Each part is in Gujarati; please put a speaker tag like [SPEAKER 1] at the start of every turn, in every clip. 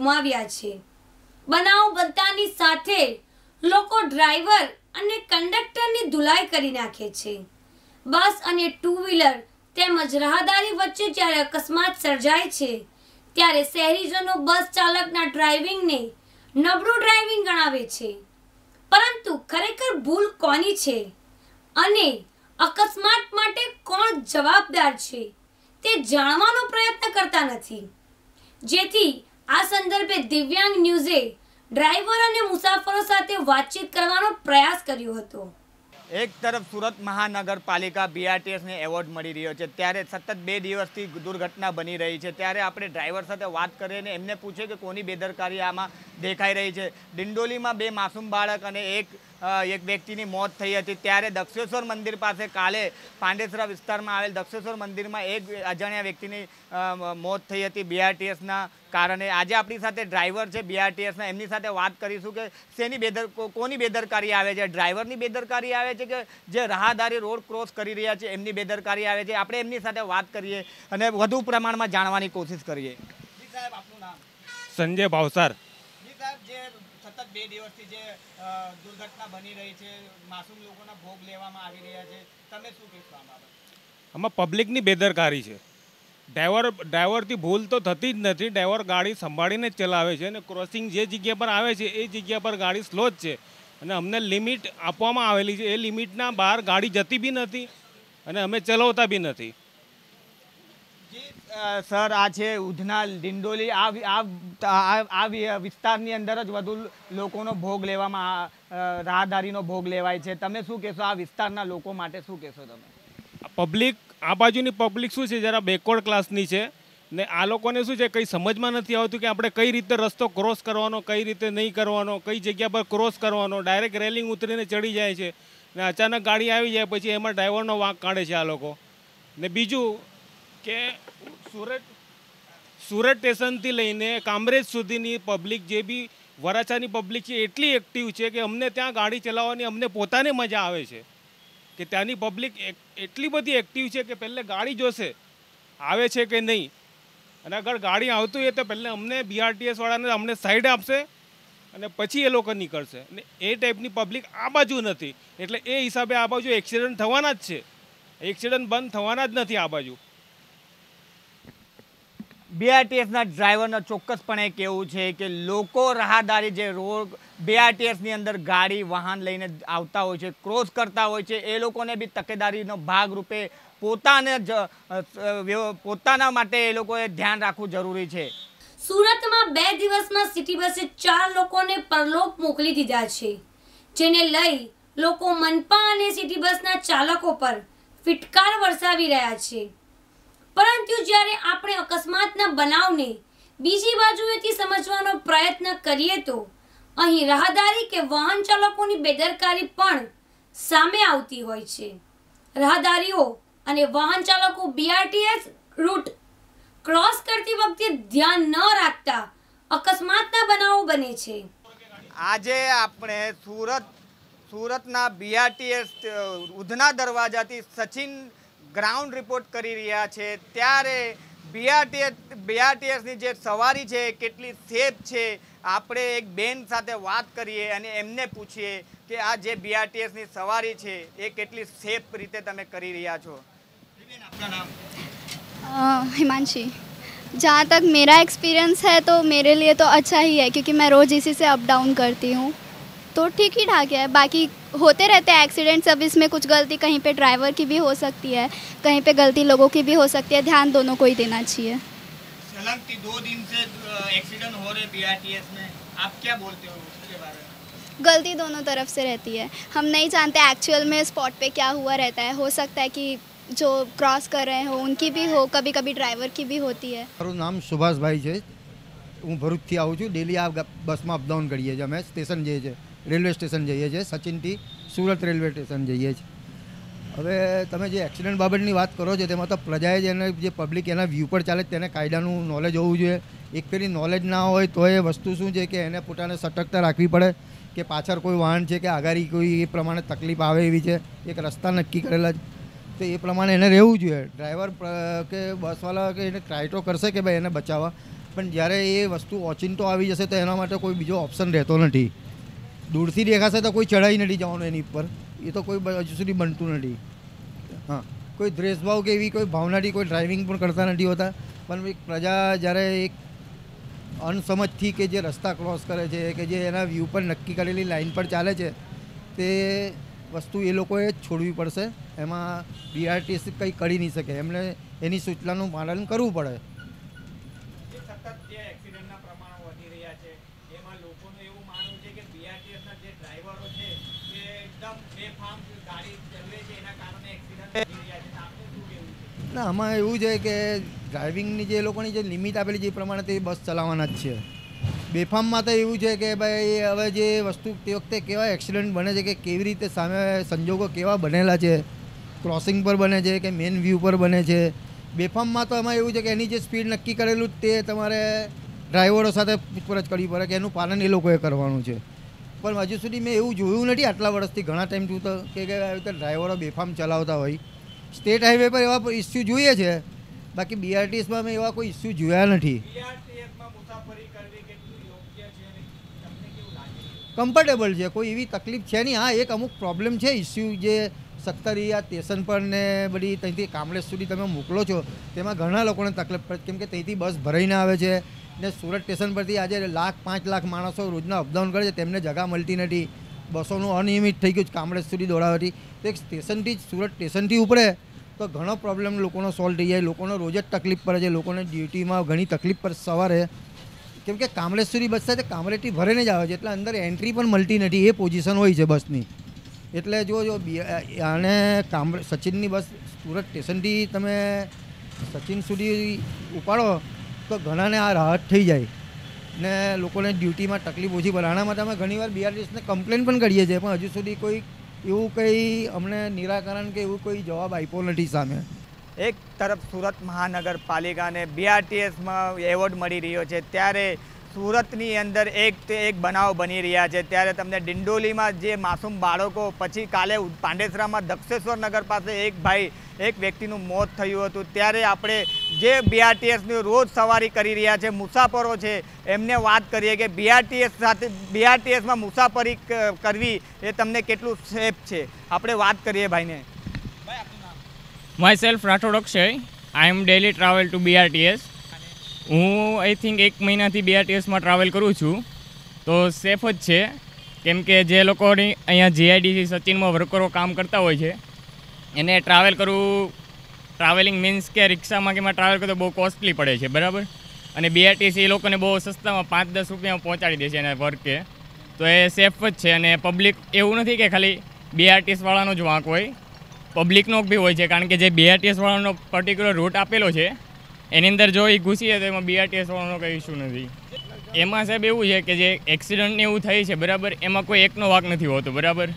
[SPEAKER 1] ગુમાવ્યા છે બનાવ બનતાની સાથે લોકો ડ્રાઈવર અને કંડક્ટરની ધુલાઈ કરી નાખે છે બસ અને ટુ વ્હીલર તેમજ રાહદારી વચ્ચે જ્યારે અકસ્માત સર્જાય છે ત્યારે શહેરીજનો બસ ચાલકના ડ્રાઇવિંગને નબળું ડ્રાઇવિંગ ગણાવે છે પરંતુ ખરેખર ભૂલ કોની છે અને અકસ્માત માટે કોણ જવાબદાર છે તે જાણવાનો પ્રયત્ન કરતા નથી જેથી આ સંદર્ભે દિવ્યાંગ ન્યૂઝે ડ્રાઈવર અને મુસાફરો સાથે વાતચીત કરવાનો પ્રયાસ કર્યો
[SPEAKER 2] હતો એક તરફ સુરત મહાનગરપાલિકા બીઆરટીએસને એવોર્ડ મળી રહ્યો છે ત્યારે સતત બે દિવસથી દુર્ઘટના બની રહી છે ત્યારે આપણે ડ્રાઈવર સાથે વાત કરીને એમને પૂછે કે કોની બેદરકારી આમાં દેખાઈ રહી છે દિંડોલીમાં બે માસૂમ બાળક અને એક એક વ્યક્તિની મોત થઈ હતી ત્યારે દક્ષેશ્વર મંદિર પાસે કાલે પાંડેસરા વિસ્તારમાં આવેલ દક્ષેશ્વર મંદિરમાં એક અજાણ્યા વ્યક્તિની મોત થઈ હતી બીઆરટીએસના કારણે આજે આપણી સાથે ડ્રાઈવર છે બીઆરટીએસના એમની સાથે વાત કરીશું કે શેની બેદર કોની બેદરકારી આવે છે ડ્રાઈવરની બેદરકારી આવે છે કે જે રાહદારી રોડ ક્રોસ કરી રહ્યા છે એમની બેદરકારી આવે છે આપણે એમની સાથે વાત કરીએ અને વધુ પ્રમાણમાં જાણવાની કોશિશ કરીએ
[SPEAKER 3] સંજય ભાવસાર સતત બે દિવસથી
[SPEAKER 2] જે દુર્ઘટના બની રહી છે માસૂમ લોકોના ભોગ લેવામાં આવી રહ્યા છે તમે શું કહેશો
[SPEAKER 3] આમાં પબ્લિકની બેદરકારી છે ડ્રાઈવર ડ્રાઈવરથી ભૂલ તો થતી જ નથી ડ્રાઈવર ગાડી સંભાળીને જ ચલાવે છે અને ક્રોસિંગ જે જગ્યા પર આવે છે એ જગ્યા પર ગાડી સ્લો જ છે અને અમને લિમિટ આપવામાં આવેલી છે એ લિમિટના બહાર ગાડી જતી બી નથી અને અમે ચલાવતા બી નથી
[SPEAKER 2] સર આ છે ઉધના દિંડોલી આ વિસ્તારની અંદર જ વધુ લોકોનો ભોગ લેવામાં રાહદારીનો ભોગ લેવાય છે તમે શું કહેશો આ વિસ્તારના લોકો માટે શું કહેશો તમે
[SPEAKER 3] પબ્લિક આ બાજુની પબ્લિક શું છે જરા બેકવર્ડ ક્લાસની છે ને આ લોકોને શું છે કંઈ સમજમાં નથી આવતું કે આપણે કઈ રીતે રસ્તો ક્રોસ કરવાનો કઈ રીતે નહીં કરવાનો કઈ જગ્યા પર ક્રોસ કરવાનો ડાયરેક્ટ રેલિંગ ઉતરીને ચડી જાય છે ને અચાનક ગાડી આવી જાય પછી એમાં ડ્રાઈવરનો વાંક કાઢે છે આ લોકો ને બીજું કે સુરત સુરત સ્ટેશનથી લઈને કામરેજ સુધીની પબ્લિક જે બી વરાછાની પબ્લિક છે એટલી એક્ટિવ છે કે અમને ત્યાં ગાડી ચલાવવાની અમને પોતાને મજા આવે છે કે ત્યાંની પબ્લિક એટલી બધી એક્ટિવ છે કે પહેલે ગાડી જોશે આવે છે કે નહીં અને અગર ગાડી આવતી હોય તો પહેલાં અમને બીઆરટીએસવાળાને અમને સાઈડ આપશે અને પછી એ લોકો નીકળશે અને એ ટાઈપની પબ્લિક આ બાજુ નથી એટલે એ હિસાબે આ બાજુ એક્સિડન્ટ થવાના જ છે એક્સિડન્ટ બંધ થવાના જ નથી આ બાજુ બીઆરટીએસના ડ્રાઈવરનો ચોક્કસપણે કેવું છે
[SPEAKER 2] કે લોકો રાહદારી જે રોડ બીઆરટીએસની અંદર ગાડી વાહન લઈને આવતા હોય છે ક્રોસ કરતા હોય છે એ લોકોને બી તકેદારીનો ભાગરૂપે પોતાને પોતાના માટે એ લોકોએ ધ્યાન રાખવું જરૂરી છે
[SPEAKER 1] સુરતમાં બે દિવસમાં સિટી બસે ચાર લોકોને પરલોક મોકલી દીધા છે જેને લઈ લોકો મનપા અને સિટી બસના ચાલકો પર ફિટકાર વરસાવી રહ્યા છે પરંતુ જ્યારે આપણે અકસ્માતના બનાવને બીજી બાજુએથી સમજવાનો પ્રયત્ન કરીએ તો અહીં રાહદારી કે વાહન ચાલકોની બેદરકારી પણ સામે આવતી હોય છે રાહદારીઓ અને વાહન ચાલકો બીઆરટીએસ રૂટ ક્રોસ કરતી વખતે ધ્યાન ન રાખતા અકસ્માતના
[SPEAKER 2] બનાવો બને છે આજે આપણે સુરત સુરતના બીઆરટીએસ ઉધના દરવાજાથી સચિન ગ્રાઉન્ડ રિપોર્ટ કરી રહ્યા છે ત્યારે બીઆરટીએસ બીઆરટીએસની જે સવારી છે કેટલી સેફ છે આપણે એક બેન સાથે વાત કરીએ અને એમને પૂછીએ કે આ જે બીઆરટીએસની સવારી છે એ કેટલી સેફ રીતે તમે કરી રહ્યા છો
[SPEAKER 1] હિમાંશી જ્યાં તક मेरा એક્સપિરિયન્સ है તો मेरे लिए तो अच्छा ही है क्योंकि मैं रोज़ इसी से अप डाउन तो ठीक ही ठाक है बाकी होते रहते हैं एक्सीडेंट सब इसमें कुछ गलती कहीं पे ड्राइवर की भी हो सकती है कहीं पे गलती लोगों की भी हो सकती है ध्यान दोनों को ही देना चाहिए
[SPEAKER 2] दो दिन से एक्सीडेंट हो रहे बीआरटीएस में आप क्या बोलते हो उसके बारे
[SPEAKER 1] में गलती दोनों तरफ से रहती है हम नहीं जानते एक्चुअल में स्पॉट पे क्या हुआ रहता है हो सकता है कि जो क्रॉस कर रहे हो उनकी भी हो कभी कभी ड्राइवर की भी होती है मेरा
[SPEAKER 4] મારું નામ સુભાષભાઈ છે હું ભરૂચથી આવું છું ડેલી આ બસમાં અપડાઉન કરીએ છીએ અમે સ્ટેશન જઈએ છીએ રેલવે સ્ટેશન જઈએ છીએ સચિનથી સુરત રેલવે સ્ટેશન જઈએ છીએ હવે તમે જે એક્સિડન્ટ બાબતની વાત કરો છો તેમાં તો પ્રજાએ જ એને જે પબ્લિક એના વ્યૂ પર ચાલે તેને કાયદાનું નોલેજ હોવું જોઈએ એક ફેરી નોલેજ ના હોય તો એ વસ્તુ શું છે કે એને પોતાને સતર્કતા રાખવી પડે કે પાછળ કોઈ વાહન છે કે આગારી કોઈ એ પ્રમાણે તકલીફ આવે એવી છે એક રસ્તા નક્કી કરેલા છે તો એ પ્રમાણે એને રહેવું જોઈએ ડ્રાઈવર કે બસવાલા કે એને ટ્રાયટો કરશે કે ભાઈ એને બચાવવા પણ જ્યારે એ વસ્તુ ઓચિંતો આવી જશે તો એના માટે કોઈ બીજો ઓપ્શન રહેતો નથી દૂરથી દેખાશે તો કોઈ ચઢાઈ નથી જવાનું એની ઉપર એ તો કોઈ હજુ સુધી બનતું નથી હા કોઈ દ્વેષભાવ કે એવી કોઈ ભાવનાથી કોઈ ડ્રાઇવિંગ પણ કરતા નથી હોતા પણ એક પ્રજા જ્યારે એક અનસમજથી કે જે રસ્તા ક્રોસ કરે છે કે જે એના વ્યૂ પર નક્કી કરેલી લાઇન પર ચાલે છે તે વસ્તુ એ લોકોએ છોડવી પડશે એમાં બીઆરટીસી કંઈ કરી નહીં શકે એમણે એની સૂચનાનું પાલન કરવું પડે
[SPEAKER 2] એમાં લોકોનું એવું માનવું છે કે બીઆરટીએસના જે ડ્રાઈવરો છે એ એકદમ
[SPEAKER 4] બેફામ ગાડી ચલાવે છે એના કારણે એક્સિડન્ટ થઈ રહ્યા છે આપનું શું કહેવું છે ના આમાં એવું છે કે ડ્રાઇવિંગની જે લોકોની જે લિમિટ આપેલી જે પ્રમાણે તે બસ ચલાવવાના જ છે બેફામમાં તો એવું છે કે ભાઈ હવે જે વસ્તુ તે વખતે કેવા એક્સિડન્ટ બને છે કે કેવી રીતે સામે સંજોગો કેવા બનેલા છે ક્રોસિંગ પર બને છે કે મેન વ્યૂ પર બને છે બેફામમાં તો એમાં એવું છે કે એની જે સ્પીડ નક્કી કરેલું તે તમારે ડ્રાઈવરો સાથે પૂછપરછ કરવી પડે કે એનું પાલન એ લોકોએ કરવાનું છે પણ હજુ સુધી મેં એવું જોયું નથી આટલા વર્ષથી ઘણા ટાઈમથી તો કે આવી રીતે ડ્રાઈવરો બેફામ ચલાવતા હોય સ્ટેટ હાઈવે પર એવા ઇસ્યુ જોઈએ છે બાકી બીઆરટીએસમાં મેં એવા કોઈ ઇસ્યુ જોયા નથી કમ્ફર્ટેબલ છે કોઈ એવી તકલીફ છે નહીં હા એક અમુક પ્રોબ્લેમ છે ઇસ્યુ જે સત્તરિયા સ્ટેશન પર ને બધી ત્યાંથી કામલેશ સુધી તમે મોકલો છો તેમાં ઘણા લોકોને તકલીફ પડે કેમ કે ત્યાંથી બસ ભરાઈને આવે છે ને સુરત સ્ટેશન પરથી આજે લાખ પાંચ લાખ માણસો રોજના અપડાઉન કરે છે તેમને જગા મળતી નથી બસોનું અનિયમિત થઈ ગયું છે કામરેજ સુધી દોડાવતી તો એક સ્ટેશનથી જ સુરત સ્ટેશનથી ઉપડે તો ઘણો પ્રોબ્લેમ લોકોનો સોલ્વ થઈ જાય લોકોનો રોજ જ તકલીફ પડે છે લોકોને ડ્યુટીમાં ઘણી તકલીફ પડે સવારે કેમ કે કામરેજ સુધી બસ છે કામરેજથી ભરેને જ આવે છે એટલે અંદર એન્ટ્રી પણ મળતી નથી એ પોઝિશન હોય છે બસની એટલે જો જો આને કામરે સચિનની બસ સુરત સ્ટેશનથી તમે સચિન સુધી ઉપાડો તો ઘણાને આ રાહત થઈ જાય ને લોકોને ડ્યુટીમાં તકલીફ ઓછી પડે આના માટે અમે ઘણીવાર બીઆરટીએસને કમ્પ્લેન પણ કરીએ છીએ પણ હજુ સુધી કોઈ એવું કંઈ અમને નિરાકરણ કે એવું કોઈ જવાબ આપ્યો નથી સામે
[SPEAKER 2] એક તરફ સુરત મહાનગરપાલિકાને બીઆરટીએસમાં એવોર્ડ મળી રહ્યો છે ત્યારે સુરતની અંદર એક તે એક બનાવ બની રહ્યા છે ત્યારે તમને ડિંડોલીમાં જે માસૂમ બાળકો પછી કાલે પાંડેસરામાં દક્ષેશ્વર નગર પાસે એક ભાઈ એક વ્યક્તિનું મોત થયું હતું ત્યારે આપણે જે બીઆરટીએસની રોજ સવારી કરી રહ્યા છે મુસાફરો છે એમને વાત કરીએ કે બીઆરટીએસ સાથે બીઆરટીએસમાં મુસાફરી કરવી એ તમને કેટલું સેફ છે આપણે વાત કરીએ ભાઈને
[SPEAKER 5] myself Rathod Akshay I am daily travel to BRTS હું આઈ થિંક એક મહિનાથી બીઆરટીએસમાં ટ્રાવેલ કરું છું તો સેફ જ છે કેમ કે જે લોકોની અહીંયા જીઆઈડીસી સચિનમાં વર્કરો કામ કરતા હોય છે એને ટ્રાવેલ કરવું ટ્રાવેલિંગ મીન્સ કે રિક્ષામાં કે એમાં ટ્રાવેલ તો બહુ કોસ્ટલી પડે છે બરાબર અને બીઆરટીસી એ લોકોને બહુ સસ્તામાં પાંચ દસ રૂપિયામાં પહોંચાડી દે છે એના વર્કે તો એ સેફ જ છે અને પબ્લિક એવું નથી કે ખાલી બીઆરટીએસવાળાનો જ વાંક હોય પબ્લિકનો બી હોય છે કારણ કે જે બીઆરટીએસવાળાનો પર્ટિક્યુલર રૂટ આપેલો છે એની અંદર જો એ ઘૂસીએ તો એમાં બીઆરટીએસવાળાનો કંઈ ઇસ્યુ નથી એમાં સાહેબ એવું છે કે જે એક્સિડન્ટને એવું થઈ છે બરાબર એમાં કોઈ એકનો વાંક નથી હોતો બરાબર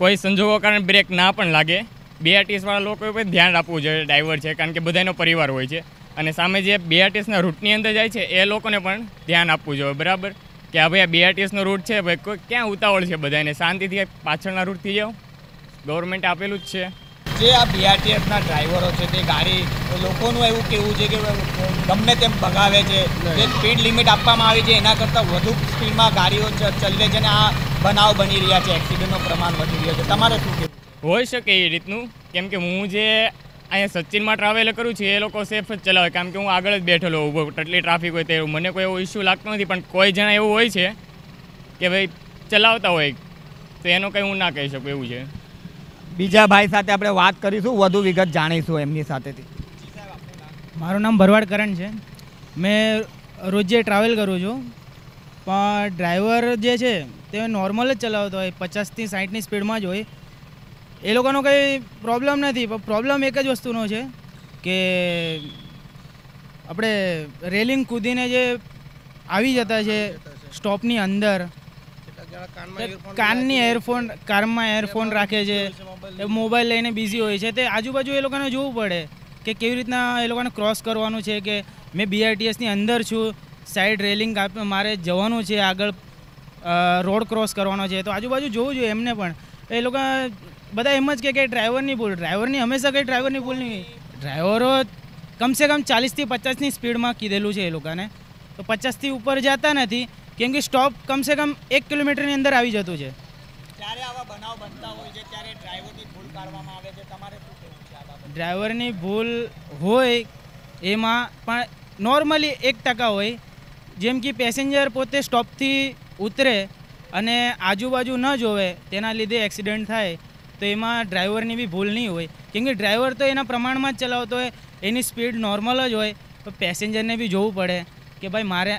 [SPEAKER 5] કોઈ સંજોગો કારણે બ્રેક ના પણ લાગે બીઆરટીએસવાળા લોકોએ પણ ધ્યાન આપવું જોઈએ ડ્રાઈવર છે કારણ કે બધાનો પરિવાર હોય છે અને સામે જે બીઆરટીએસના રૂટની અંદર જાય છે એ લોકોને પણ ધ્યાન આપવું જોઈએ બરાબર કે આ ભાઈ આ બીઆરટીએસનો રૂટ છે ભાઈ કોઈ ક્યાં ઉતાવળ છે બધાને શાંતિથી પાછળના રૂટથી જાઓ
[SPEAKER 2] ગવર્મેન્ટ આપેલું જ છે જે આ બીઆરટીએફના ડ્રાઈવરો છે તે ગાડી લોકોનું એવું કેવું છે કે ગમે તેમ ભગાવે છે જે સ્પીડ લિમિટ આપવામાં આવી છે એના કરતાં વધુ સ્પીડમાં ગાડીઓ ચલે છે અને આ બનાવ બની રહ્યા છે એક્સિડન્ટનો પ્રમાણ વધી રહ્યો છે
[SPEAKER 5] તમારે શું કહેવું હોઈ શકે એ રીતનું કેમ કે હું જે અહીંયા સચિનમાં ટ્રાવેલ કરું છું એ લોકો સેફ જ ચલાવે કારણ કે હું આગળ જ બેઠેલો ઊભો એટલી ટ્રાફિક હોય તે મને કોઈ એવો ઇસ્યુ લાગતો નથી પણ કોઈ જણા એવું હોય છે કે ભાઈ ચલાવતા હોય તો એનો કંઈ હું ના કહી શકું એવું છે
[SPEAKER 2] બીજા ભાઈ સાથે આપણે વાત કરીશું વધુ વિગત જાણીશું એમની સાથેથી
[SPEAKER 6] મારું નામ ભરવાડ કરણ છે મેં રોજે ટ્રાવેલ કરું છું પણ ડ્રાઈવર જે છે તે નોર્મલ જ ચલાવતો હોય પચાસથી સાઠની સ્પીડમાં જ હોય એ લોકોનો કંઈ પ્રોબ્લેમ નથી પણ પ્રોબ્લેમ એક જ વસ્તુનો છે કે આપણે રેલિંગ કૂદીને જે આવી જતા છે સ્ટોપની અંદર કાનની એરફોન કારમાં એરફોન રાખે છે મોબાઈલ લઈને બિઝી હોય છે તે આજુબાજુ એ લોકોને જોવું પડે કે કેવી રીતના એ લોકોને ક્રોસ કરવાનું છે કે મેં બીઆરટીએસની અંદર છું સાઈડ રેલિંગ મારે જવાનું છે આગળ રોડ ક્રોસ કરવાનો છે તો આજુબાજુ જોવું જોઈએ એમને પણ એ લોકો બધા એમ જ કે કે ડ્રાઈવરની ભૂલ ડ્રાઈવરની હંમેશા કંઈ ડ્રાઈવરની ભૂલ નહીં ડ્રાઈવરો કમસે કમ ચાલીસથી પચાસની સ્પીડમાં કીધેલું છે એ લોકોને તો પચાસથી ઉપર જતા નથી કેમ કે સ્ટોપ કમસે કમ એક કિલોમીટરની અંદર આવી જતું છે જ્યારે આવા
[SPEAKER 2] બનાવ બનતા હોય છે ત્યારે ડ્રાઈવરની ભૂલ કાઢવામાં આવે છે તમારે
[SPEAKER 6] શું કહેવું છે ડ્રાઈવરની ભૂલ હોય એમાં પણ નોર્મલી એક ટકા હોય જેમ કે પેસેન્જર પોતે સ્ટોપથી ઉતરે અને આજુબાજુ ન જોવે તેના લીધે એક્સિડન્ટ થાય તો એમાં ડ્રાઈવરની બી ભૂલ નહીં હોય કેમ કે ડ્રાઈવર તો એના પ્રમાણમાં જ ચલાવતો હોય એની સ્પીડ નોર્મલ જ હોય તો પેસેન્જરને બી જોવું પડે કે ભાઈ મારે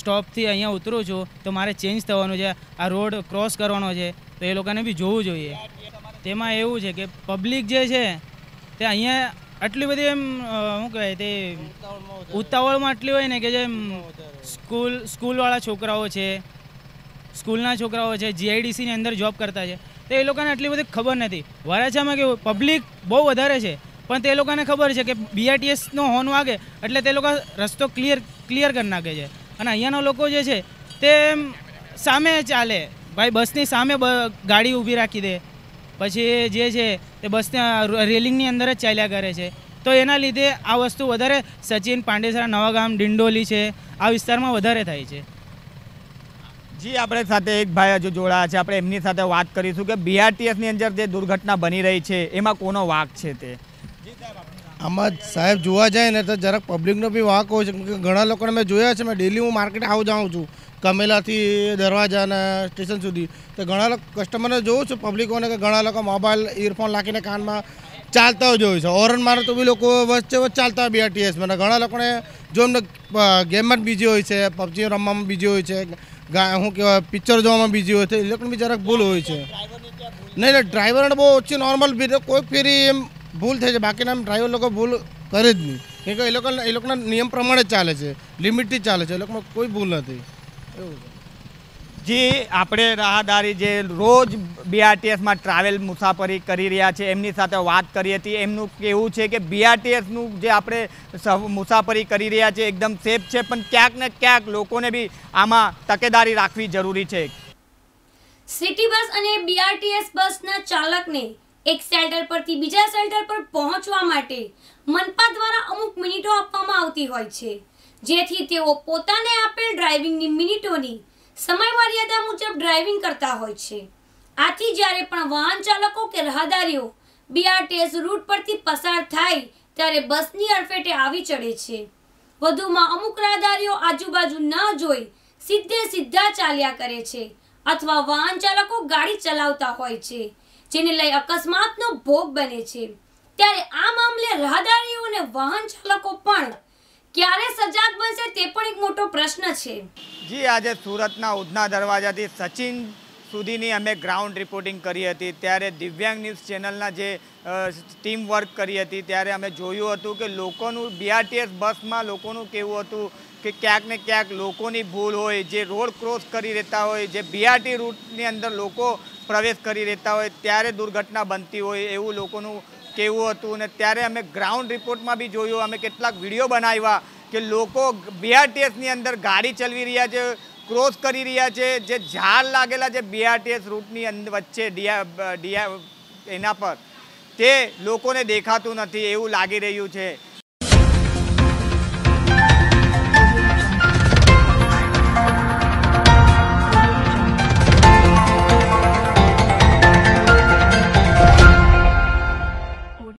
[SPEAKER 6] સ્ટોપથી અહીંયા ઉતરું છું તો મારે ચેન્જ થવાનું છે આ રોડ ક્રોસ કરવાનો છે તો એ લોકોને બી જોવું જોઈએ તેમાં એવું છે કે પબ્લિક જે છે તે અહીંયા આટલી બધી એમ શું કહેવાય તે ઉતાવળમાં આટલી હોય ને કે જે સ્કૂલ સ્કૂલવાળા છોકરાઓ છે સ્કૂલના છોકરાઓ છે જીઆઈડીસીની અંદર જોબ કરતા છે તો એ લોકોને આટલી બધી ખબર નથી વરાછામાં કેવું પબ્લિક બહુ વધારે છે પણ તે લોકોને ખબર છે કે બીઆરટીએસનો હોર્ન વાગે એટલે તે લોકો રસ્તો ક્લિયર ક્લિયર કરી નાખે છે અને અહીંયાના લોકો જે છે તે સામે ચાલે ભાઈ બસની સામે ગાડી ઊભી રાખી દે પછી જે છે તે બસના રેલિંગની અંદર જ ચાલ્યા કરે છે તો એના લીધે આ વસ્તુ વધારે સચિન પાંડેસરા નવાગામ ડિંડોલી છે આ વિસ્તારમાં વધારે થાય છે
[SPEAKER 2] જી આપણે સાથે એક ભાઈ હજુ જોડાયા છે આપણે એમની સાથે વાત કરીશું કે બીઆરટીએસની અંદર જે દુર્ઘટના બની રહી છે એમાં કોનો વાંક છે તે આમાં સાહેબ જોવા જાય ને તો જરાક પબ્લિકનો બી વાંક હોય છે ઘણા લોકોને મેં જોયા છે મેં ડેલી હું માર્કેટ આવું જાઉં છું કમેલાથી અને સ્ટેશન સુધી તો ઘણા લોકો કસ્ટમરને જોઉં છું પબ્લિકોને કે ઘણા લોકો મોબાઈલ ઇયરફોન લાખીને કાનમાં ચાલતા જ હોય છે ઓરન મારે તો બી લોકો વચ્ચે વચ્ચે ચાલતા હોય બીઆરટીએસમાં ઘણા લોકોને જો એમને ગેમમાં બીજી હોય છે પબજી રમવામાં બીજી હોય છે શું કહેવાય પિક્ચર જોવામાં બીજી હોય છે એ લોકોને બી જરાક ભૂલ હોય છે નહીં એટલે ડ્રાઈવરને બહુ ઓછી નોર્મલ બી કોઈક ફેરી એમ ભૂલ થાય છે બાકીના ડ્રાઈવર લોકો ભૂલ કરે જ નહીં કેમ કે એ લોકો એ લોકોના નિયમ પ્રમાણે ચાલે છે લિમિટથી ચાલે છે એ લોકોમાં કોઈ ભૂલ નથી એવું જે આપણે રાહદારી જે રોજ બીઆરટીએસમાં ટ્રાવેલ મુસાફરી કરી રહ્યા છે એમની સાથે વાત કરી હતી એમનું કહેવું છે કે બીઆરટીએસનું જે આપણે મુસાફરી કરી રહ્યા છે એકદમ સેફ છે પણ ક્યાંક ને ક્યાંક લોકોને બી આમાં તકેદારી રાખવી જરૂરી છે
[SPEAKER 1] સિટી બસ અને બીઆરટીએસ બસના ચાલકને એક સેલ્ટર પરથી બીજા શેલ્ટર પર પહોંચવા માટે મનપા દ્વારા અમુક મિનિટો આપવામાં આવતી હોય છે જેથી તેઓ પોતાને આપેલ ડ્રાઇવિંગની મિનિટોની સમય મર્યાદા મુજબ ડ્રાઇવિંગ કરતા હોય છે આથી જ્યારે પણ વાહન ચાલકો કે રાહદારીઓ બીઆરટીએસ રૂટ પરથી પસાર થાય ત્યારે બસની અડફેટે આવી ચડે છે વધુમાં અમુક રાહદારીઓ આજુબાજુ ન જોઈ સીધે સીધા ચાલ્યા કરે છે અથવા વાહન ચાલકો ગાડી ચલાવતા હોય છે જેને લઈ અકસ્માતનો ભોગ બને છે ત્યારે આ મામલે રાહદારીઓ અને વાહન ચાલકો પણ ક્યારે સજાગ બનશે તે પણ એક મોટો પ્રશ્ન છે
[SPEAKER 2] જી આજે સુરતના ઉધના દરવાજાથી સચિન સુધીની અમે ગ્રાઉન્ડ રિપોર્ટિંગ કરી હતી ત્યારે દિવ્યાંગ ન્યૂઝ ચેનલના જે ટીમ વર્ક કરી હતી ત્યારે અમે જોયું હતું કે લોકોનું બીઆરટીએસ બસમાં લોકોનું કેવું હતું કે ક્યાંક ને ક્યાંક લોકોની ભૂલ હોય જે રોડ ક્રોસ કરી રહેતા હોય જે બીઆરટી રૂટની અંદર લોકો પ્રવેશ કરી રહેતા હોય ત્યારે દુર્ઘટના બનતી હોય એવું લોકોનું કેવું હતું ને ત્યારે અમે ગ્રાઉન્ડ રિપોર્ટમાં બી જોયું અમે કેટલાક વિડીયો બનાવ્યા કે લોકો બીઆરટીએસની અંદર ગાડી ચલાવી રહ્યા છે ક્રોસ કરી રહ્યા છે જે ઝાડ લાગેલા છે બીઆરટીએસ રૂટની અંદર વચ્ચે ડીઆ ડીઆ એના પર તે લોકોને દેખાતું નથી એવું લાગી રહ્યું છે